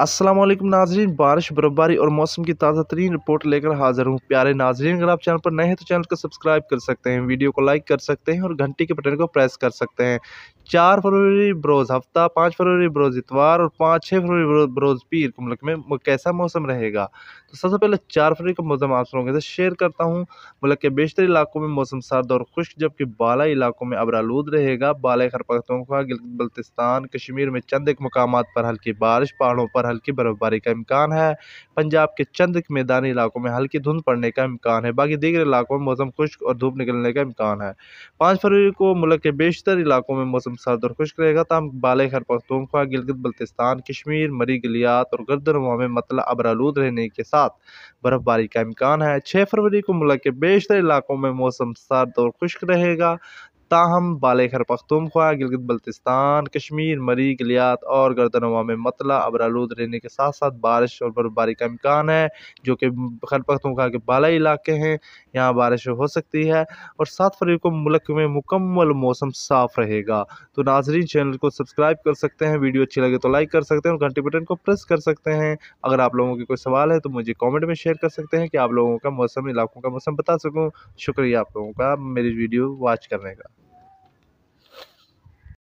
असलम नाजरीन बारिश बर्फबारी और मौसम की ताज़ा तरीन रिपोर्ट लेकर हाजिर हूँ प्यारे नाजरीन अगर आप चैनल पर नए हैं तो चैनल को सब्सक्राइब कर सकते हैं वीडियो को लाइक कर सकते हैं और घंटी के बटन को प्रेस कर सकते हैं चार फरवरी बरोज़ हफ्ता पाँच फरवरी बरोज़ इतवार और पाँच छः फरवरी बरोज़ पीर कुमलक में कैसा मौसम रहेगा तो सबसे पहले चार फरवरी का मौसम आप लोगों के साथ शेयर करता हूँ मुल्क के बेशतर इलाकों में मौसम सर्द और खुश्क जबकि बाला इलाकों में अबरालूद रहेगा बाला खरपतवा का बल्तिस्तान कश्मीर में चंद एक मकाम पर हल्की बारिश पहाड़ों पर हल्की बर्फबारी का इम्कान है पंजाब के चंद मैदानी इलाकों में हल्की धुंध पड़ने का इम्कान है बाकी दीगर इलाकों में मौसम खुश्क और धूप निकलने का इम्कान है पाँच फरवरी को मुल्क के बेशतर इलाकों में मौसम साथ दरखुश करेगा तमाम बाल खर पख्तूनख्वा गिलगित बल्तिस्तान कश्मीर मरी गलियात और गर्दनुमा में मतला अबरालूद रहने के साथ बर्फबारी का इम्कान है छः फरवरी को मुल्क के बेशतर इलाकों में मौसम सर्द और खुश्क रहेगा ताहम बालेखर पख्तूनख्वा गिलगित बल्तिस्तान कश्मीर मरी गलियात और गर्दनवा में मतला अबरालूद रहने के साथ साथ बारिश और बर्फबारी का इम्कान है जो कि खर पख्तूनख्वा के बाला इलाके हैं यहाँ बारिश हो सकती है और सात फरवरी को मुल्क में मुकम्मल मौसम साफ रहेगा तो नाजरीन चैनल को सब्सक्राइब कर सकते हैं वीडियो अच्छी लगे तो लाइक कर सकते हैं और घंटे बटन को प्रेस कर सकते हैं अगर आप लोगों के कोई सवाल है तो मुझे कॉमेंट में शेयर कर सकते हैं कि आप लोगों का मौसम इलाकों का मौसम बता सकूँ शुक्रिया आप लोगों का मेरी वीडियो वॉच करने का